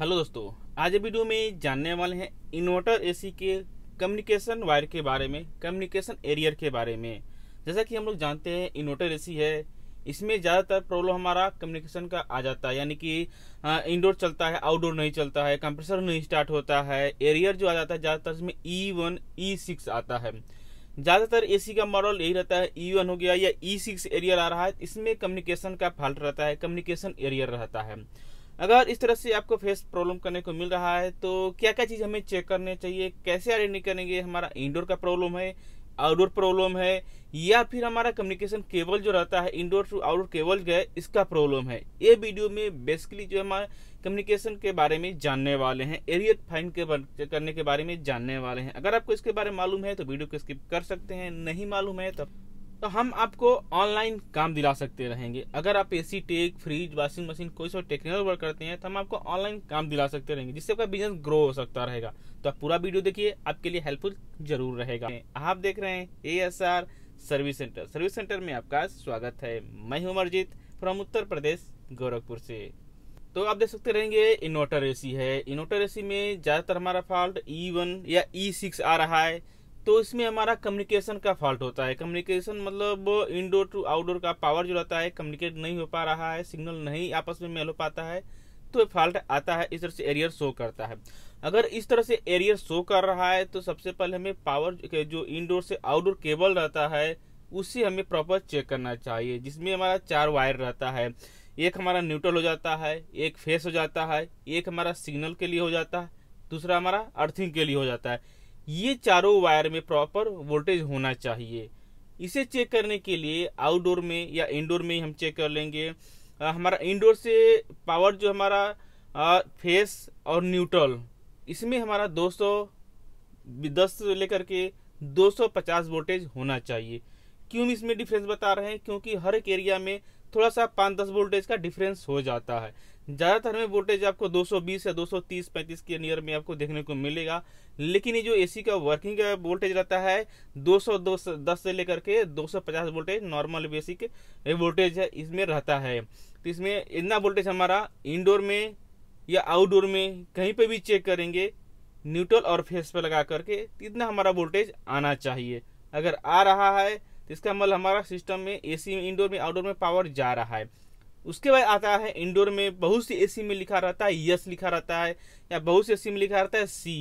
hello दोस्तों आज video में जानने वाले हैं इन्वर्टर एसी के कम्युनिकेशन वायर के बारे में कम्युनिकेशन एरियर के बारे में जैसा कि हम लोग जानते हैं इन्वर्टर एसी है इसमें ज़्यादातर प्रॉब्लम हमारा कम्युनिकेशन का आ जाता है यानी कि इंडोर चलता है आउटडोर नहीं चलता है कंप्रेसर नहीं स्टार्ट होता है एरियर जो आ जाता है ज़्यादातर इसमें ई वन ई सिक्स आता है ज़्यादातर एसी का मॉडल यही रहता है ई e वन हो गया या ई e सिक्स एरियर आ रहा है इसमें कम्युनिकेशन का फॉल्ट रहता है कम्युनिकेशन एरियर रहता है अगर इस तरह से आपको फेस प्रॉब्लम करने को मिल रहा है तो क्या क्या चीज़ हमें चेक करने चाहिए कैसे आइडेंटिफाई करेंगे हमारा इंडोर का प्रॉब्लम है आउटडोर प्रॉब्लम है या फिर हमारा कम्युनिकेशन केबल जो रहता है इंडोर टू आउटडोर केबल जो है इसका प्रॉब्लम है ये वीडियो में बेसिकली जो हमारे कम्युनिकेशन के बारे में जानने वाले हैं एरियत फाइंड के करने के बारे में जानने वाले हैं अगर आपको इसके बारे में मालूम है तो वीडियो को स्किप कर सकते हैं नहीं मालूम है तो तो हम आपको ऑनलाइन काम दिला सकते रहेंगे अगर आप AC tech fridge washing machine कोई सा टेक्निकल वर्क करते हैं तो हम आपको ऑनलाइन काम दिला सकते रहेंगे जिससे आपका बिजनेस ग्रो हो सकता रहेगा तो आप पूरा वीडियो देखिए आपके लिए हेल्पफुल जरूर रहेगा आप देख रहे हैं A S R service centre service centre में आपका स्वागत है मैं हूं अमरजीत फ्रॉम उत्तर प्रदेश गोरखपुर से तो आप देख सकते रहेंगे इन्वर्टर एसी है इन्वर्टर एसी में ज़्यादातर हमारा फॉल्ट ई e वन या ई e सिक्स आ रहा है तो इसमें हमारा कम्युनिकेशन का फॉल्ट होता है कम्युनिकेशन मतलब इनडोर टू आउटडोर का पावर जो रहता है कम्युनिकेट नहीं हो पा रहा है सिग्नल नहीं आपस में मेल हो पाता है तो फॉल्ट आता है इस तरह से एरियर शो करता है अगर इस तरह से एरियर शो कर रहा है तो सबसे पहले हमें पावर जो इनडोर से आउटडोर केबल रहता है उसे हमें प्रॉपर चेक करना चाहिए जिसमें हमारा चार वायर रहता है एक हमारा न्यूट्रल हो जाता है एक फेस हो जाता है एक हमारा सिग्नल के लिए हो जाता है दूसरा हमारा अर्थिंग के लिए हो जाता है ये चारों वायर में प्रॉपर वोल्टेज होना चाहिए इसे चेक करने के लिए आउटडोर में या इंडोर में हम चेक कर लेंगे आ, हमारा इंडोर से पावर जो हमारा आ, फेस और न्यूट्रल इसमें हमारा 200 दस लेकर के 250 वोल्टेज होना चाहिए क्यों इसमें डिफरेंस बता रहे हैं क्योंकि हर एक एरिया में थोड़ा सा पाँच दस वोल्टेज का डिफरेंस हो जाता है ज़्यादातर में वोल्टेज आपको 220 या 230 35 के नियर में आपको देखने को मिलेगा लेकिन ये जो एसी का वर्किंग वोल्टेज रहता है 200 210 से लेकर के 250 वोल्टेज नॉर्मल बेसिक वोल्टेज है इसमें रहता है तो इसमें इतना वोल्टेज हमारा इंडोर में या आउटडोर में कहीं पर भी चेक करेंगे न्यूट्रल और फेस पर लगा करके तो इतना हमारा वोल्टेज आना चाहिए अगर आ रहा है तो इसका मतलब हमारा सिस्टम में ए में इंडोर में आउटडोर में पावर जा रहा है उसके बाद आता है इंडोर में बहुत सी एसी में लिखा रहता है यस लिखा रहता है या बहुत सी एसी में लिखा रहता है सी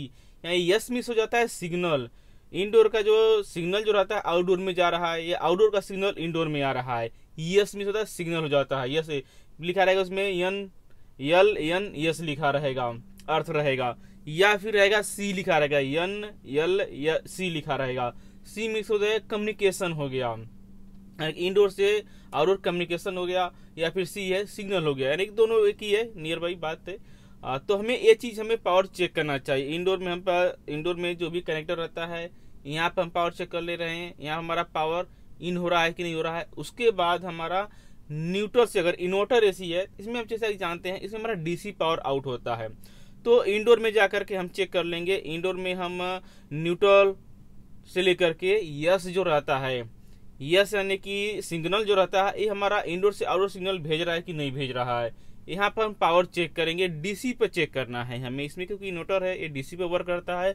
या यस मिस हो जाता है सिग्नल इंडोर का जो सिग्नल जो रहता है आउटडोर में जा रहा है या आउटडोर का सिग्नल इंडोर में आ रहा है यस मिस होता है सिग्नल हो जाता है यस लिखा रहेगा उसमें यन यल यन यस लिखा रहेगा अर्थ रहेगा या फिर रहेगा सी लिखा रहेगा यन यल सी लिखा रहेगा सी मिस हो जाएगा कम्युनिकेशन हो गया इंडोर से आउटडोर कम्युनिकेशन हो गया या फिर सी है सिग्नल हो गया यानी कि दोनों एक ही है नियर बाई बात है आ, तो हमें ये चीज़ हमें पावर चेक करना चाहिए इंडोर में हम इंडोर में जो भी कनेक्टर रहता है यहाँ पर हम पावर चेक कर ले रहे हैं यहाँ हमारा पावर इन हो रहा है कि नहीं हो रहा है उसके बाद हमारा न्यूट्रल से अगर इन्वर्टर ए है इसमें हम जैसा जानते हैं इसमें हमारा डीसी पावर आउट होता है तो इंडोर में जा के हम चेक कर लेंगे इंडोर में हम न्यूट्रल से लेकर के यस जो रहता है यस यानी कि सिग्नल जो रहता है ये हमारा इंडोर से आउटडोर सिग्नल भेज रहा है कि नहीं भेज रहा है यहाँ पर हम पावर चेक करेंगे डीसी पर चेक करना है हमें इसमें क्योंकि इन्वर्टर है ये डीसी पर वर्क करता है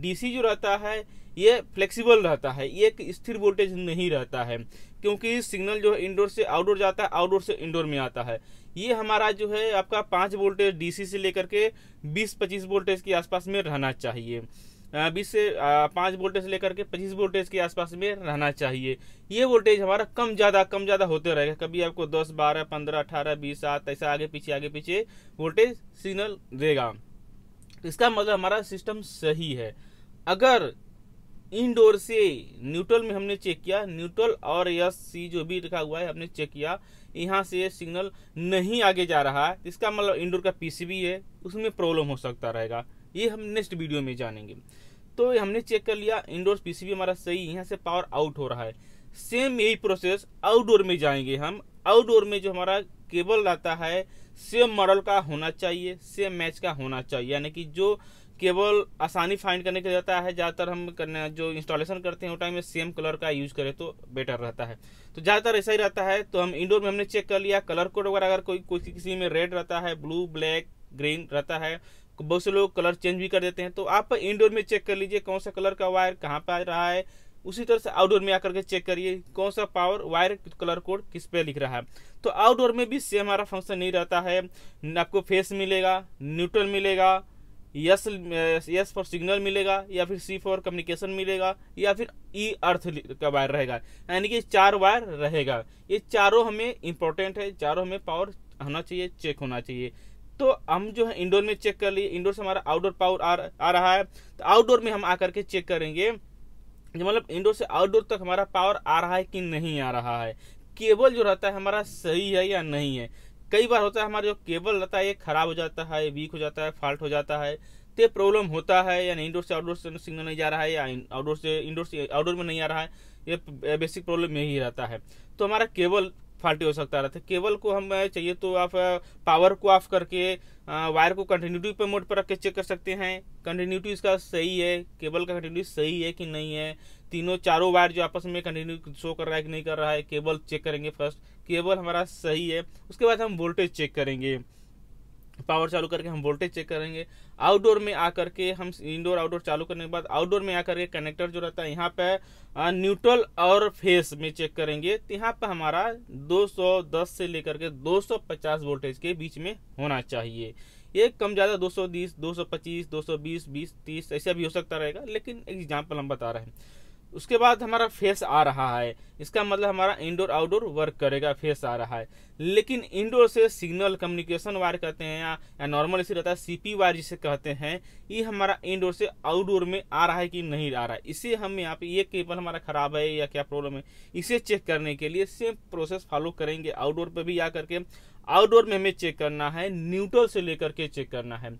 डीसी जो रहता है ये फ्लेक्सिबल रहता है ये एक स्थिर वोल्टेज नहीं रहता है क्योंकि सिग्नल जो है इंडोर से आउटडोर जाता है आउटडोर से इंडोर में आता है ये हमारा जो है आपका पाँच वोल्टेज डी से लेकर के बीस पच्चीस वोल्टेज के आसपास में रहना चाहिए बीस से पाँच वोल्टेज लेकर के पच्चीस वोल्टेज के आसपास में रहना चाहिए ये वोल्टेज हमारा कम ज़्यादा कम ज़्यादा होते रहेगा कभी आपको दस बारह पंद्रह अठारह बीस सात ऐसा आगे पीछे आगे पीछे वोल्टेज सिग्नल देगा इसका मतलब हमारा सिस्टम सही है अगर इनडोर से न्यूट्रल में हमने चेक किया न्यूट्रल और यस सी जो भी लिखा हुआ है हमने चेक किया यहाँ से सिग्नल नहीं आगे जा रहा है इसका मतलब इंडोर का पीसीबी है उसमें प्रॉब्लम हो सकता रहेगा ये हम नेक्स्ट वीडियो में जानेंगे तो हमने चेक कर लिया इंडोर पीसीबी हमारा सही यहाँ से पावर आउट हो रहा है सेम यही प्रोसेस आउटडोर में जाएंगे हम आउटडोर में जो हमारा केबल आता है सेम मॉडल का होना चाहिए सेम मैच का होना चाहिए यानी कि जो केबल आसानी फाइंड करने के लिए जाता है ज़्यादातर हम करने जो इंस्टॉलेशन करते हैं वो टाइम में सेम कलर का यूज़ करें तो बेटर रहता है तो ज़्यादातर ऐसा ही रहता है तो हम इंडोर में हमने चेक कर लिया कलर कोड वगैरह अगर कोई कोई किसी में रेड रहता है ब्लू ब्लैक ग्रीन रहता है बहुत से लोग कलर चेंज भी कर देते हैं तो आप इंडोर में चेक कर लीजिए कौन सा कलर का वायर कहाँ पर आ रहा है उसी तरह से आउटडोर में आकर के चेक करिए कौन सा पावर वायर कलर कोड किस पे लिख रहा है तो आउटडोर में भी सेम हमारा फंक्शन नहीं रहता है आपको फेस मिलेगा न्यूट्रल मिलेगा यस यस फॉर सिग्नल मिलेगा या फिर सी फॉर कम्युनिकेशन मिलेगा या फिर ई e अर्थ का वायर रहेगा यानी कि चार वायर रहेगा ये चारों हमें इंपॉर्टेंट है चारों हमें पावर होना चाहिए चेक होना चाहिए तो हम जो है इंडोर में चेक कर लिए इंडोर से हमारा आउटडोर पावर आ, आ रहा है तो आउटडोर में हम आकर के चेक करेंगे मतलब इंडोर से आउटडोर तक हमारा पावर आ रहा है कि नहीं आ रहा है केबल जो रहता है हमारा सही है या नहीं है कई बार होता है हमारा जो केबल रहता है ये खराब हो जाता है वीक हो जाता है फॉल्ट हो जाता है तो प्रॉब्लम होता है यानी इंडोर से आउटडोर से सिग्नल नहीं जा रहा है या आउटडोर से इंडोर से आउटडोर में नहीं आ रहा है ये बेसिक प्रॉब्लम यही रहता है तो हमारा केबल फाल्टी हो सकता रहता है केबल को हम चाहिए तो आप पावर को ऑफ करके वायर को कंटिन्यूटी पे मोड पर रख के चेक कर सकते हैं कंटिन्यूटी इसका सही है केबल का कंटिन्यूटी सही है कि नहीं है तीनों चारों वायर जो आपस में कंटिन्यू शो कर रहा है कि नहीं कर रहा है केबल चेक करेंगे फर्स्ट केबल हमारा सही है उसके बाद हम वोल्टेज चेक करेंगे पावर चालू करके हम वोल्टेज चेक करेंगे आउटडोर में आकर के हम इंडोर आउटडोर चालू करने के बाद आउटडोर में आकर के कनेक्टर जो रहता है यहाँ पे न्यूट्रल और फेस में चेक करेंगे तो यहाँ पे हमारा 210 से लेकर के 250 वोल्टेज के बीच में होना चाहिए ये कम ज़्यादा 220, 225, 220, 20, 30 ऐसा भी हो सकता रहेगा लेकिन एग्जाम्पल हम बता रहे हैं उसके बाद हमारा फेस आ रहा है इसका मतलब हमारा इंडोर आउटडोर वर्क करेगा फेस आ रहा है लेकिन इंडोर से सिग्नल कम्युनिकेशन वायर कहते हैं या, या नॉर्मल इसे रहता है सीपी वायर जिसे कहते हैं ये हमारा इंडोर से आउटडोर में आ रहा है कि नहीं आ रहा है इसे हम यहाँ पे ये केबल हमारा खराब है या क्या प्रॉब्लम है इसे चेक करने के लिए सेम प्रोसेस फॉलो करेंगे आउटडोर पर भी आ करके आउटडोर में हमें चेक करना है न्यूट्रल से लेकर के चेक करना है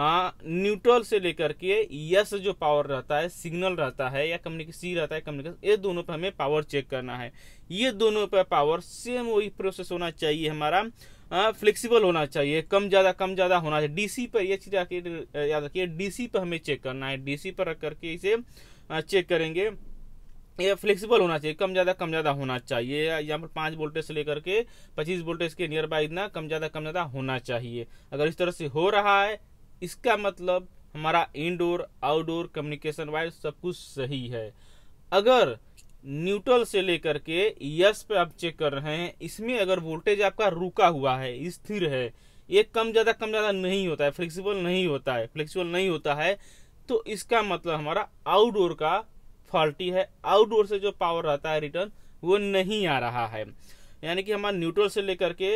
न्यूट्रल हाँ, से लेकर के यस जो पावर रहता है सिग्नल रहता है या कम्युनिकेशन सी रहता है कम्युनिकेशन ये दोनों पे हमें पावर चेक करना है ये दोनों पे पावर सेम वही प्रोसेस होना चाहिए हमारा फ्लेक्सिबल हाँ, होना चाहिए कम ज़्यादा कम ज़्यादा होना चाहिए डीसी पर यह चीज़ याद रखिए डीसी पर हमें चेक करना है डीसी पर रख करके इसे चेक हाँ, करेंगे ये फ्लेक्सिबल होना चाहिए कम ज़्यादा कम ज़्यादा होना चाहिए यहाँ पर पाँच वोल्टेज से लेकर के पच्चीस वोल्टेज के नियर बाय इतना कम ज़्यादा कम ज़्यादा होना चाहिए अगर इस तरह से हो रहा है इसका मतलब हमारा इनडोर आउटडोर कम्युनिकेशन वायर सब कुछ सही है अगर न्यूट्रल से लेकर के यस पे आप चेक कर रहे हैं इसमें अगर वोल्टेज आपका रुका हुआ है स्थिर है ये कम ज़्यादा कम ज़्यादा नहीं होता है फ्लेक्सिबल नहीं होता है फ्लेक्सिबल नहीं होता है तो इसका मतलब हमारा आउटडोर का फॉल्टी है आउटडोर से जो पावर रहता है रिटर्न वो नहीं आ रहा है यानी कि हमारा न्यूट्रल से लेकर के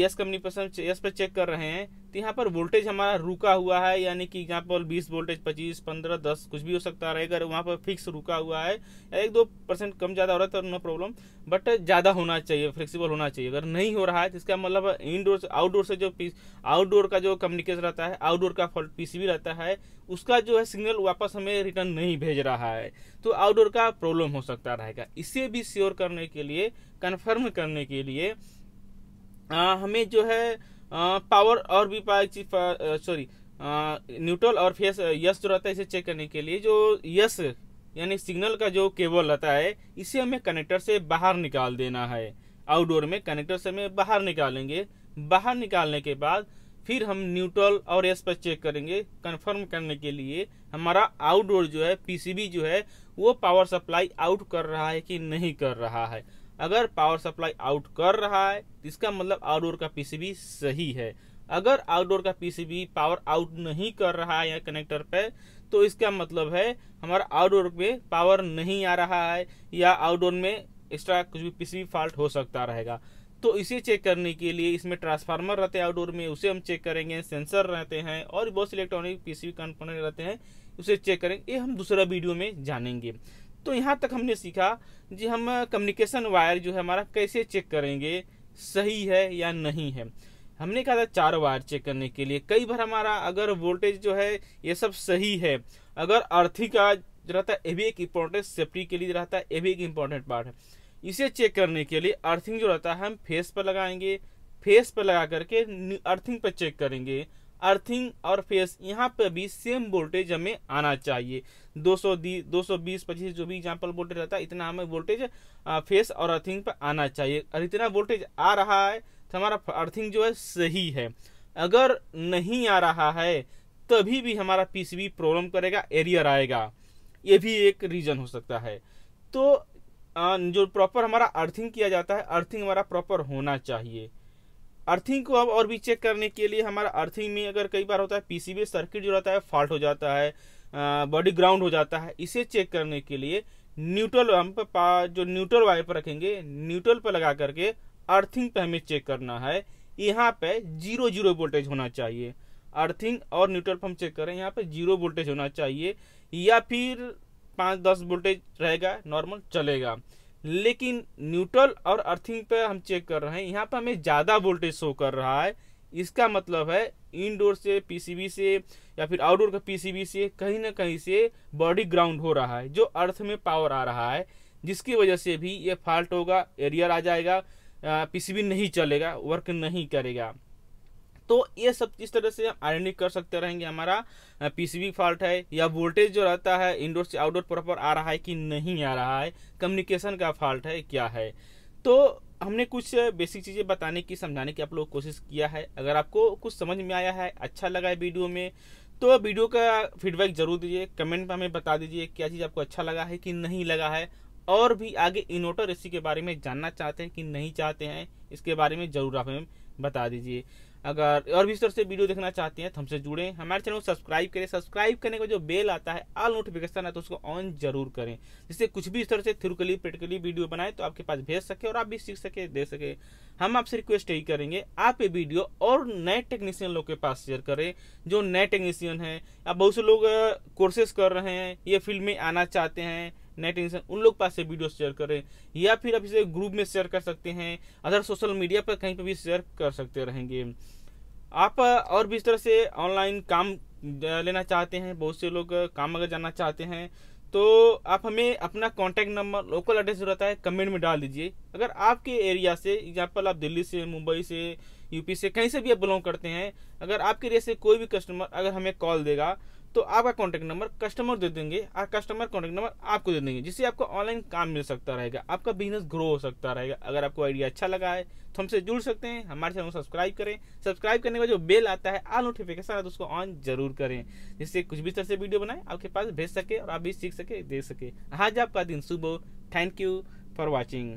यस कम्युनिकेशन यस पे चेक कर रहे हैं तो यहाँ पर वोल्टेज हमारा रुका हुआ है यानी कि यहाँ पर 20 वोल्टेज 25 15 10 कुछ भी हो सकता रहेगा वहाँ पर फिक्स रुका हुआ है या एक दो परसेंट कम ज़्यादा हो रहा है तो नो प्रॉब्लम बट ज़्यादा होना चाहिए फ्लेक्सिबल होना चाहिए अगर नहीं हो रहा है तो इसका मतलब इनडोर से आउटडोर से जो आउटडोर का जो कम्युनिकेशन रहता है आउटडोर का फॉल्ट पी रहता है उसका जो है सिग्नल वापस हमें रिटर्न नहीं भेज रहा है तो आउटडोर का प्रॉब्लम हो सकता रहेगा इसे भी श्योर करने के लिए कन्फर्म करने के लिए आ, हमें जो है पावर और भी पाया सॉरी न्यूट्रल और फेस यस जो रहता है इसे चेक करने के लिए जो यस यानी सिग्नल का जो केबल रहता है इसे हमें कनेक्टर से बाहर निकाल देना है आउटडोर में कनेक्टर से हमें बाहर निकालेंगे बाहर निकालने के बाद फिर हम न्यूट्रल और एस पर चेक करेंगे कंफर्म करने के लिए हमारा आउटडोर जो है पीसीबी जो है वो पावर सप्लाई आउट कर रहा है कि नहीं कर रहा है अगर पावर सप्लाई आउट कर रहा है तो इसका मतलब आउटडोर का पीसीबी सही है अगर आउटडोर का पीसीबी पावर आउट नहीं कर रहा है या कनेक्टर पे तो इसका मतलब है हमारा आउटडोर में पावर नहीं आ रहा है या आउटडोर में एक्स्ट्रा कुछ भी पीसीबी फॉल्ट हो सकता रहेगा तो इसे चेक करने के लिए इसमें ट्रांसफार्मर रहते हैं आउटडोर में उसे हम चेक करेंगे सेंसर रहते हैं और बहुत से इलेक्ट्रॉनिक पीसीबी कंपोनेंट रहते हैं उसे चेक करेंगे ये हम दूसरा वीडियो में जानेंगे तो यहाँ तक हमने सीखा जी हम कम्युनिकेशन वायर जो है हमारा कैसे चेक करेंगे सही है या नहीं है हमने कहा था चार वायर चेक करने के लिए कई बार हमारा अगर वोल्टेज जो है ये सब सही है अगर अर्थी का जो रहता है ये भी एक इम्पोर्टेंट सेफ्टी के लिए रहता है ये भी एक इम्पोर्टेंट पार्ट है इसे चेक करने के लिए अर्थिंग जो रहता है हम फेस पर लगाएंगे फेस पर लगा करके अर्थिंग पर चेक करेंगे अर्थिंग और फेस यहाँ पर भी सेम वोल्टेज हमें आना चाहिए 200 दी 220 पच्चीस जो भी एग्जाम्पल वोल्टेज रहता है इतना हमें वोल्टेज फेस और अर्थिंग पर आना चाहिए और इतना वोल्टेज आ रहा है तो हमारा अर्थिंग जो है सही है अगर नहीं आ रहा है तभी भी हमारा पीसीबी प्रॉब्लम करेगा एरियर आएगा ये भी एक रीजन हो सकता है तो जो प्रॉपर हमारा अर्थिंग किया जाता है अर्थिंग हमारा प्रॉपर होना चाहिए अर्थिंग को अब और भी चेक करने के लिए हमारा अर्थिंग में अगर कई बार होता है पीसीबी सर्किट जो रहता है फॉल्ट हो जाता है बॉडी ग्राउंड हो जाता है इसे चेक करने के लिए न्यूट्रल हम जो न्यूट्रल वायर पर रखेंगे न्यूट्रल पर लगा करके अर्थिंग पर हमें चेक करना है यहाँ पे जीरो जीरो वोल्टेज होना चाहिए अर्थिंग और न्यूट्रल पर हम चेक करें यहाँ पर जीरो वोल्टेज होना चाहिए या फिर पाँच दस वोल्टेज रहेगा नॉर्मल चलेगा लेकिन न्यूट्रल और अर्थिंग पे हम चेक कर रहे हैं यहाँ पर हमें ज़्यादा वोल्टेज शो कर रहा है इसका मतलब है इनडोर से पीसीबी से या फिर आउटडोर का पीसीबी से कहीं ना कहीं से बॉडी ग्राउंड हो रहा है जो अर्थ में पावर आ रहा है जिसकी वजह से भी ये फॉल्ट होगा एरियर आ जाएगा पीसीबी नहीं चलेगा वर्क नहीं करेगा तो ये सब इस तरह से हम कर सकते रहेंगे हमारा पीसीबी फॉल्ट है या वोल्टेज जो रहता है इंडोर से आउटडोर प्रॉपर आ रहा है कि नहीं आ रहा है कम्युनिकेशन का फॉल्ट है क्या है तो हमने कुछ बेसिक चीज़ें बताने की समझाने की आप लोग कोशिश किया है अगर आपको कुछ समझ में आया है अच्छा लगा है वीडियो में तो वीडियो का फीडबैक जरूर दीजिए कमेंट में हमें बता दीजिए क्या चीज़ आपको अच्छा लगा है कि नहीं लगा है और भी आगे इन्वर्टर एसी के बारे में जानना चाहते हैं कि नहीं चाहते हैं इसके बारे में ज़रूर आप हमें बता दीजिए अगर और भी इस तरह से वीडियो देखना चाहते हैं तो हमसे जुड़ें हमारे चैनल को सब्सक्राइब करें सब्सक्राइब करने का जो बेल आता है ऑल नोटिफिकेशन है तो उसको ऑन जरूर करें जिससे कुछ भी इस तरह से थ्रुकली प्रैक्टिकली वीडियो बनाए तो आपके पास भेज सके और आप भी सीख सके दे सके हम आपसे रिक्वेस्ट यही करेंगे आप ये वीडियो और नए टेक्नीशियन लोग के पास शेयर करें जो नए टेक्नीशियन हैं या बहुत से लोग कोर्सेज कर रहे हैं ये फील्ड में आना चाहते हैं नेट इंसन उन लोग पास से वीडियो शेयर करें या फिर आप इसे ग्रुप में शेयर कर सकते हैं अदर सोशल मीडिया पर कहीं पर भी शेयर कर सकते रहेंगे आप और भी इस तरह से ऑनलाइन काम लेना चाहते हैं बहुत से लोग काम अगर जाना चाहते हैं तो आप हमें अपना कॉन्टैक्ट नंबर लोकल एड्रेस जो रहता है कमेंट में डाल दीजिए अगर आपके एरिया से एग्जाम्पल आप दिल्ली से मुंबई से यूपी से कहीं से भी आप बिलोंग करते हैं अगर आपके एरिया से कोई भी कस्टमर अगर हमें कॉल देगा तो आपका कॉन्टैक्ट नंबर कस्टमर दे देंगे और कस्टमर कॉन्टैक्ट नंबर आपको दे देंगे जिससे आपको ऑनलाइन काम मिल सकता रहेगा आपका बिजनेस ग्रो हो सकता रहेगा अगर आपको आइडिया अच्छा लगा है तो हमसे जुड़ सकते हैं हमारे चैनल को सब्सक्राइब करें सब्सक्राइब करने का जो बेल आता है आल नोटिफिकेशन आता है उसको ऑन जरूर करें जिससे कुछ भी तरह से वीडियो बनाए आपके पास भेज सके और आप भी सीख सके देख सके आज आपका दिन सुबह थैंक यू फॉर वॉचिंग